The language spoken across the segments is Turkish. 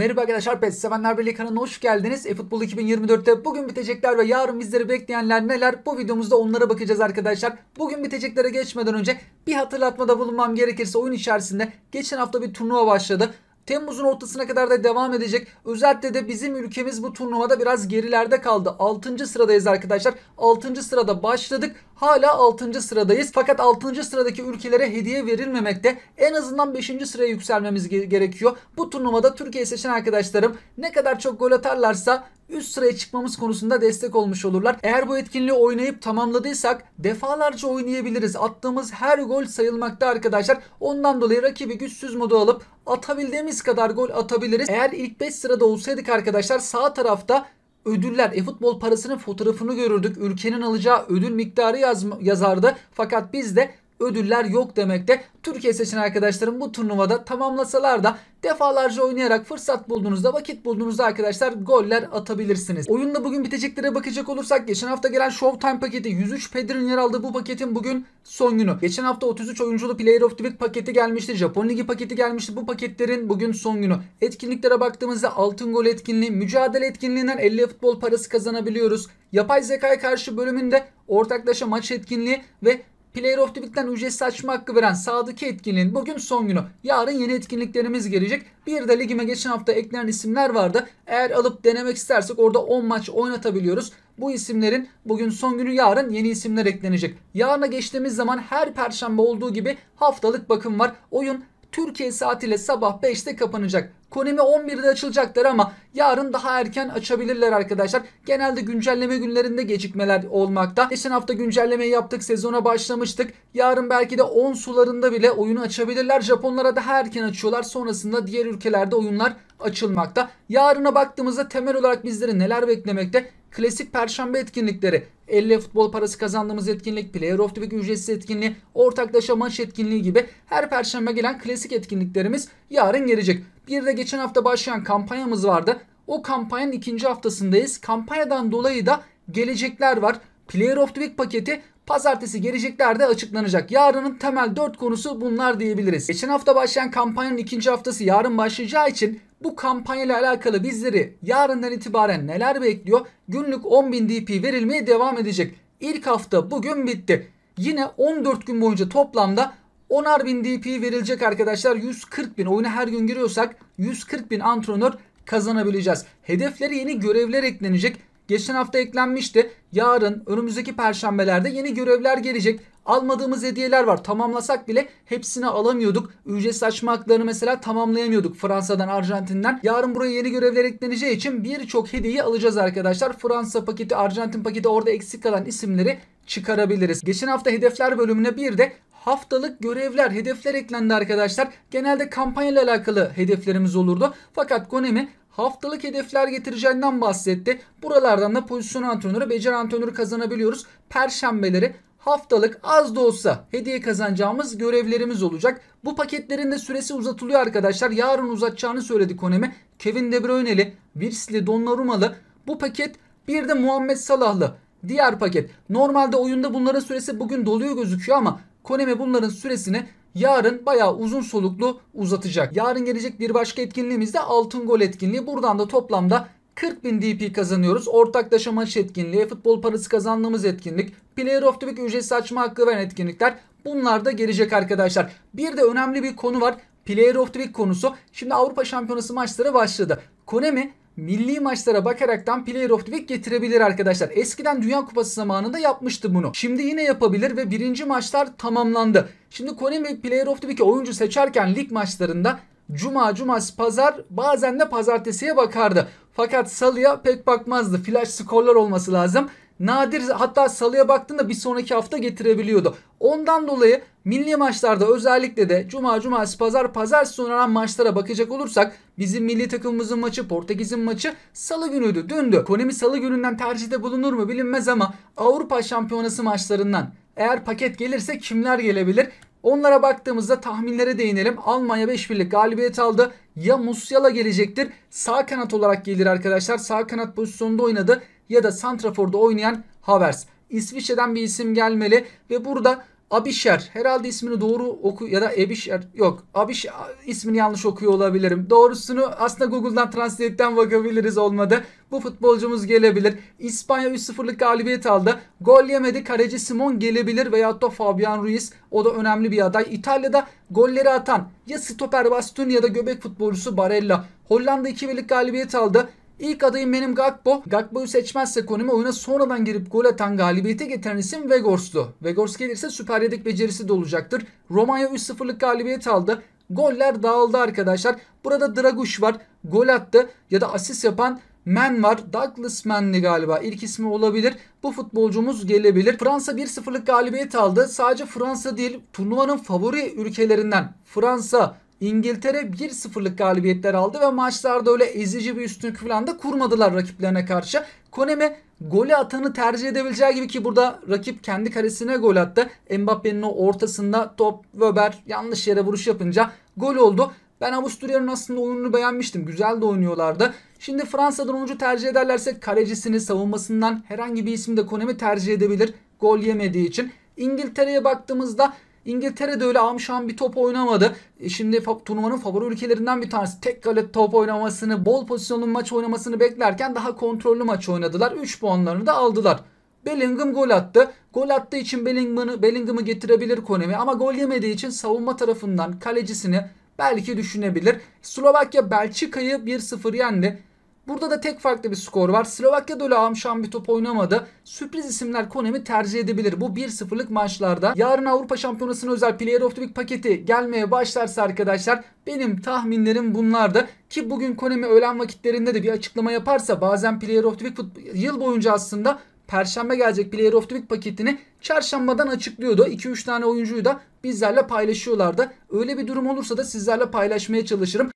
Merhaba arkadaşlar PES Sevenler Birliği kanalına hoş geldiniz. Futbol 2024'te bugün bitecekler ve yarın bizleri bekleyenler neler? Bu videomuzda onlara bakacağız arkadaşlar. Bugün biteceklere geçmeden önce bir hatırlatmada bulunmam gerekirse oyun içerisinde geçen hafta bir turnuva başladı. Temmuz'un ortasına kadar da devam edecek. Özellikle de bizim ülkemiz bu turnuvada biraz gerilerde kaldı. 6. sıradayız arkadaşlar. 6. sırada başladık hala 6. sıradayız. Fakat 6. sıradaki ülkelere hediye verilmemekte. En azından 5. sıraya yükselmemiz gerekiyor. Bu turnuvada Türkiye seçen arkadaşlarım ne kadar çok gol atarlarsa üst sıraya çıkmamız konusunda destek olmuş olurlar. Eğer bu etkinliği oynayıp tamamladıysak defalarca oynayabiliriz. Attığımız her gol sayılmakta arkadaşlar. Ondan dolayı rakibi güçsüz modu alıp atabildiğimiz kadar gol atabiliriz. Eğer ilk 5 sırada olsaydık arkadaşlar sağ tarafta ödüller, e-futbol parasının fotoğrafını görürdük. Ülkenin alacağı ödül miktarı yaz, yazardı. Fakat biz de ödüller yok demekte. Türkiye seçen arkadaşlarım bu turnuvada tamamlasalar da defalarca oynayarak fırsat bulduğunuzda vakit bulduğunuzda arkadaşlar goller atabilirsiniz. Oyunda bugün biteceklere bakacak olursak geçen hafta gelen Showtime paketi 103 pedrin yer aldığı bu paketin bugün son günü. Geçen hafta 33 oyunculu Player of the Week paketi gelmişti. Japon Ligi paketi gelmişti. Bu paketlerin bugün son günü. Etkinliklere baktığımızda altın gol etkinliği, mücadele etkinliğinden 50 futbol parası kazanabiliyoruz. Yapay zekaya karşı bölümünde ortaklaşa maç etkinliği ve Player of the Week'ten ücretsiz açma hakkı veren Sadık'ı etkinliğin bugün son günü. Yarın yeni etkinliklerimiz gelecek. Bir de ligime geçen hafta eklenen isimler vardı. Eğer alıp denemek istersek orada 10 maç oynatabiliyoruz. Bu isimlerin bugün son günü yarın yeni isimler eklenecek. Yarına geçtiğimiz zaman her perşembe olduğu gibi haftalık bakım var. Oyun Türkiye saatiyle sabah 5'te kapanacak. Konemi 11'de açılacaklar ama yarın daha erken açabilirler arkadaşlar. Genelde güncelleme günlerinde gecikmeler olmakta. Geçen hafta güncellemeyi yaptık. Sezona başlamıştık. Yarın belki de 10 sularında bile oyunu açabilirler. Japonlara da erken açıyorlar. Sonrasında diğer ülkelerde oyunlar açılmakta. Yarına baktığımızda temel olarak bizleri neler beklemekte? Klasik perşembe etkinlikleri Elle futbol parası kazandığımız etkinlik, Player of the Week ücretsiz etkinliği, ortaklaşa maç etkinliği gibi her perşembe gelen klasik etkinliklerimiz yarın gelecek. Bir de geçen hafta başlayan kampanyamız vardı. O kampanyanın ikinci haftasındayız. Kampanyadan dolayı da gelecekler var. Player of the Week paketi Pazartesi geleceklerde açıklanacak. Yarının temel 4 konusu bunlar diyebiliriz. Geçen hafta başlayan kampanyanın ikinci haftası yarın başlayacağı için bu kampanya ile alakalı bizleri yarından itibaren neler bekliyor? Günlük 10.000 DP verilmeye devam edecek. İlk hafta bugün bitti. Yine 14 gün boyunca toplamda 10'ar bin DP verilecek arkadaşlar. 140 bin oyuna her gün giriyorsak 140 bin antrenör kazanabileceğiz. Hedeflere yeni görevler eklenecek. Geçen hafta eklenmişti. Yarın önümüzdeki perşembelerde yeni görevler gelecek. Almadığımız hediyeler var. Tamamlasak bile hepsini alamıyorduk. Ücretsiz açma haklarını mesela tamamlayamıyorduk Fransa'dan, Arjantin'den. Yarın buraya yeni görevler ekleneceği için birçok hediyeyi alacağız arkadaşlar. Fransa paketi, Arjantin paketi orada eksik kalan isimleri çıkarabiliriz. Geçen hafta hedefler bölümüne bir de haftalık görevler, hedefler eklendi arkadaşlar. Genelde kampanyayla alakalı hedeflerimiz olurdu. Fakat Konemi haftalık hedefler getireceğinden bahsetti. Buralardan da pozisyon antrenörü, beceri antrenörü kazanabiliyoruz. Perşembeleri haftalık az da olsa hediye kazanacağımız görevlerimiz olacak. Bu paketlerin de süresi uzatılıyor arkadaşlar. Yarın uzatacağını söyledi Konemi. Kevin De Bruyne'li, Virsil'i, Donnarumma'lı bu paket bir de Muhammed Salah'lı. Diğer paket. Normalde oyunda bunların süresi bugün doluyor gözüküyor ama Konemi bunların süresini yarın bayağı uzun soluklu uzatacak. Yarın gelecek bir başka etkinliğimiz de altın gol etkinliği. Buradan da toplamda 40 bin DP kazanıyoruz. Ortaklaşa maç etkinliği, futbol parası kazandığımız etkinlik, Player of the Week ücretsiz açma hakkı veren etkinlikler bunlar da gelecek arkadaşlar. Bir de önemli bir konu var. Player of the Week konusu. Şimdi Avrupa Şampiyonası maçları başladı. Konemi milli maçlara bakaraktan Player of the Week getirebilir arkadaşlar. Eskiden Dünya Kupası zamanında yapmıştı bunu. Şimdi yine yapabilir ve birinci maçlar tamamlandı. Şimdi Konami Player of the Week'e oyuncu seçerken lig maçlarında Cuma, cumas, pazar bazen de pazartesiye bakardı. Fakat salıya pek bakmazdı. Flash skorlar olması lazım nadir hatta salıya baktığında bir sonraki hafta getirebiliyordu. Ondan dolayı milli maçlarda özellikle de cuma, cumartesi, pazar, pazar oynanan maçlara bakacak olursak bizim milli takımımızın maçı, Portekiz'in maçı salı günüydü, dündü. Konemi salı gününden tercihte bulunur mu bilinmez ama Avrupa Şampiyonası maçlarından eğer paket gelirse kimler gelebilir? Onlara baktığımızda tahminlere değinelim. Almanya 5 birlik galibiyet aldı. Ya Musiala gelecektir. Sağ kanat olarak gelir arkadaşlar. Sağ kanat pozisyonunda oynadı ya da Santrafor'da oynayan Havers. İsviçre'den bir isim gelmeli ve burada Abişer herhalde ismini doğru oku ya da Ebişer yok Abiş ismini yanlış okuyor olabilirim. Doğrusunu aslında Google'dan Translate'den bakabiliriz olmadı. Bu futbolcumuz gelebilir. İspanya 3-0'lık galibiyet aldı. Gol yemedi. Kaleci Simon gelebilir veyahut da Fabian Ruiz. O da önemli bir aday. İtalya'da golleri atan ya stoper Bastun ya da göbek futbolcusu Barella. Hollanda 2-1'lik galibiyet aldı. İlk adayım benim Gakpo. Gakpo'yu seçmezse konumu oyuna sonradan girip gol atan galibiyete getiren isim Vegors'tu. Vegors gelirse süper yedek becerisi de olacaktır. Romanya 3-0'lık galibiyet aldı. Goller dağıldı arkadaşlar. Burada Draguş var. Gol attı ya da asist yapan Men var. Douglas Men'li galiba. ilk ismi olabilir. Bu futbolcumuz gelebilir. Fransa 1-0'lık galibiyet aldı. Sadece Fransa değil turnuvanın favori ülkelerinden Fransa, İngiltere 1-0'lık galibiyetler aldı ve maçlarda öyle ezici bir üstünlük falan da kurmadılar rakiplerine karşı. Koneme golü atanı tercih edebileceği gibi ki burada rakip kendi karesine gol attı. Mbappe'nin o ortasında top Weber yanlış yere vuruş yapınca gol oldu. Ben Avusturya'nın aslında oyununu beğenmiştim. Güzel de oynuyorlardı. Şimdi Fransa'dan oyuncu tercih ederlerse kalecisini savunmasından herhangi bir isim de Konemi tercih edebilir. Gol yemediği için. İngiltere'ye baktığımızda İngiltere de öyle an bir top oynamadı. E, şimdi turnuvanın favori ülkelerinden bir tanesi. Tek kale top oynamasını, bol pozisyonlu maç oynamasını beklerken daha kontrollü maç oynadılar. 3 puanlarını da aldılar. Bellingham gol attı. Gol attığı için Bellingham'ı Bellingham getirebilir Konemi ama gol yemediği için savunma tarafından kalecisini belki düşünebilir. Slovakya Belçika'yı 1-0 yendi. Burada da tek farklı bir skor var. Slovakya da öyle amşan bir top oynamadı. Sürpriz isimler Konem'i tercih edebilir bu 1-0'lık maçlarda. Yarın Avrupa Şampiyonası'na özel Player of the Week paketi gelmeye başlarsa arkadaşlar benim tahminlerim bunlardı. Ki bugün Konemi öğlen vakitlerinde de bir açıklama yaparsa bazen Player of the Week yıl boyunca aslında Perşembe gelecek Player of the Week paketini çarşambadan açıklıyordu. 2-3 tane oyuncuyu da bizlerle paylaşıyorlardı. Öyle bir durum olursa da sizlerle paylaşmaya çalışırım.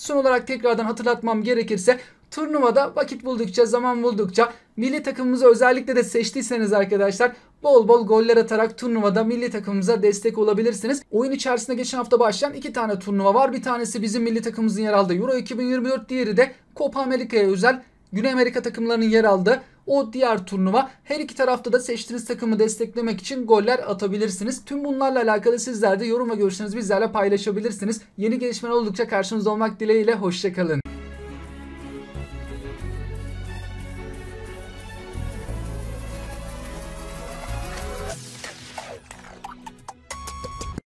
Son olarak tekrardan hatırlatmam gerekirse turnuvada vakit buldukça, zaman buldukça milli takımımızı özellikle de seçtiyseniz arkadaşlar bol bol goller atarak turnuvada milli takımımıza destek olabilirsiniz. Oyun içerisinde geçen hafta başlayan iki tane turnuva var. Bir tanesi bizim milli takımımızın yer aldığı Euro 2024, diğeri de Copa Amerika'ya özel Güney Amerika takımlarının yer aldığı o diğer turnuva. Her iki tarafta da seçtiğiniz takımı desteklemek için goller atabilirsiniz. Tüm bunlarla alakalı sizler de yorum ve görüşlerinizi bizlerle paylaşabilirsiniz. Yeni gelişmeler oldukça karşınızda olmak dileğiyle. Hoşçakalın.